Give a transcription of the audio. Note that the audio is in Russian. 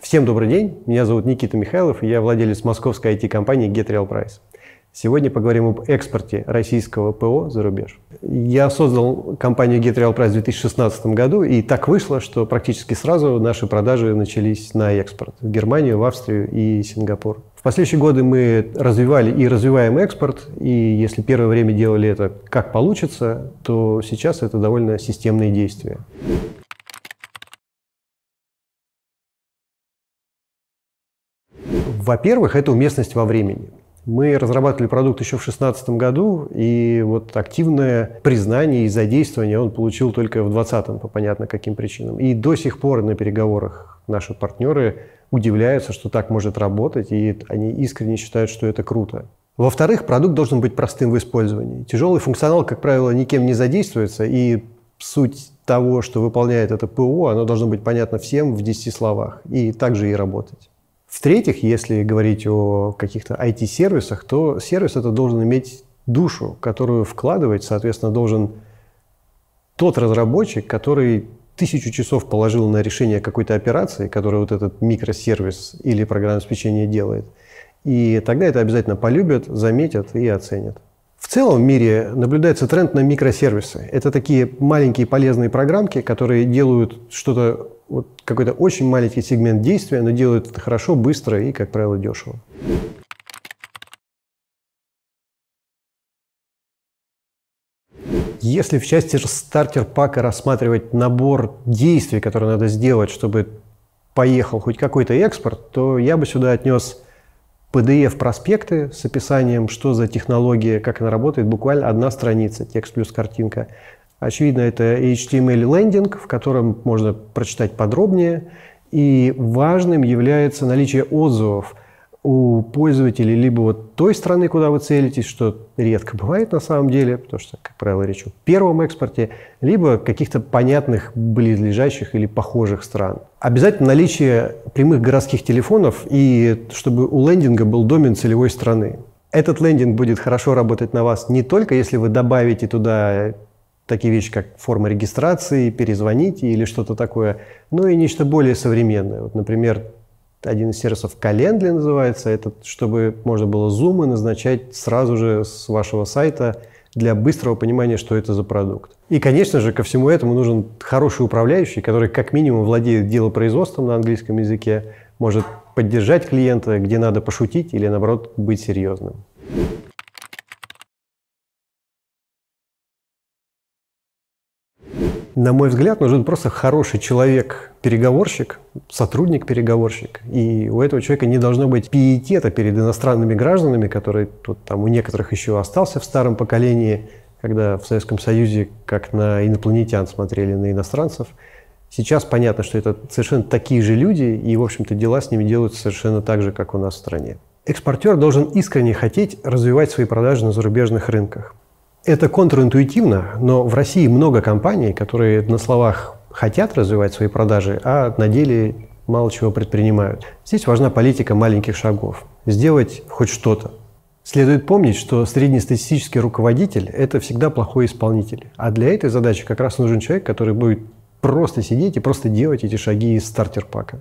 Всем добрый день, меня зовут Никита Михайлов, я владелец московской IT-компании GetReal Price. Сегодня поговорим об экспорте российского ПО за рубеж. Я создал компанию GetReal Price в 2016 году, и так вышло, что практически сразу наши продажи начались на экспорт в Германию, в Австрию и Сингапур. В последующие годы мы развивали и развиваем экспорт, и если первое время делали это как получится, то сейчас это довольно системные действия. Во-первых, это уместность во времени. Мы разрабатывали продукт еще в 2016 году, и вот активное признание и задействование он получил только в 2020, по понятно каким причинам. И до сих пор на переговорах наши партнеры удивляются, что так может работать, и они искренне считают, что это круто. Во-вторых, продукт должен быть простым в использовании. Тяжелый функционал, как правило, никем не задействуется, и суть того, что выполняет это ПО, оно должно быть понятно всем в 10 словах, и также и работать. В-третьих, если говорить о каких-то IT-сервисах, то сервис это должен иметь душу, которую вкладывать, соответственно, должен тот разработчик, который тысячу часов положил на решение какой-то операции, которую вот этот микросервис или программное обеспечение делает. И тогда это обязательно полюбят, заметят и оценят. В целом в мире наблюдается тренд на микросервисы. Это такие маленькие полезные программки, которые делают что-то, вот какой-то очень маленький сегмент действия, но делают это хорошо, быстро и, как правило, дешево. Если в части стартер-пака рассматривать набор действий, которые надо сделать, чтобы поехал хоть какой-то экспорт, то я бы сюда отнес PDF-проспекты с описанием, что за технология, как она работает, буквально одна страница, текст плюс картинка. Очевидно, это HTML-лендинг, в котором можно прочитать подробнее. И важным является наличие отзывов у пользователей либо вот той страны, куда вы целитесь, что редко бывает на самом деле, потому что, как правило, речь о первом экспорте, либо каких-то понятных близлежащих или похожих стран. Обязательно наличие прямых городских телефонов и чтобы у лендинга был домен целевой страны. Этот лендинг будет хорошо работать на вас не только если вы добавите туда такие вещи, как форма регистрации, перезвоните или что-то такое, но и нечто более современное. Вот, например, один из сервисов Calendly называется, это чтобы можно было зумы назначать сразу же с вашего сайта – для быстрого понимания, что это за продукт. И, конечно же, ко всему этому нужен хороший управляющий, который как минимум владеет делопроизводством на английском языке, может поддержать клиента, где надо пошутить или, наоборот, быть серьезным. На мой взгляд, нужен просто хороший человек, переговорщик, сотрудник-переговорщик. И у этого человека не должно быть пиетета перед иностранными гражданами, который тут там у некоторых еще остался в старом поколении, когда в Советском Союзе как на инопланетян смотрели на иностранцев. Сейчас понятно, что это совершенно такие же люди, и, в общем-то, дела с ними делаются совершенно так же, как у нас в стране. Экспортер должен искренне хотеть развивать свои продажи на зарубежных рынках. Это контринтуитивно, но в России много компаний, которые на словах хотят развивать свои продажи, а на деле мало чего предпринимают. Здесь важна политика маленьких шагов. Сделать хоть что-то. Следует помнить, что среднестатистический руководитель – это всегда плохой исполнитель. А для этой задачи как раз нужен человек, который будет просто сидеть и просто делать эти шаги из стартер-пака.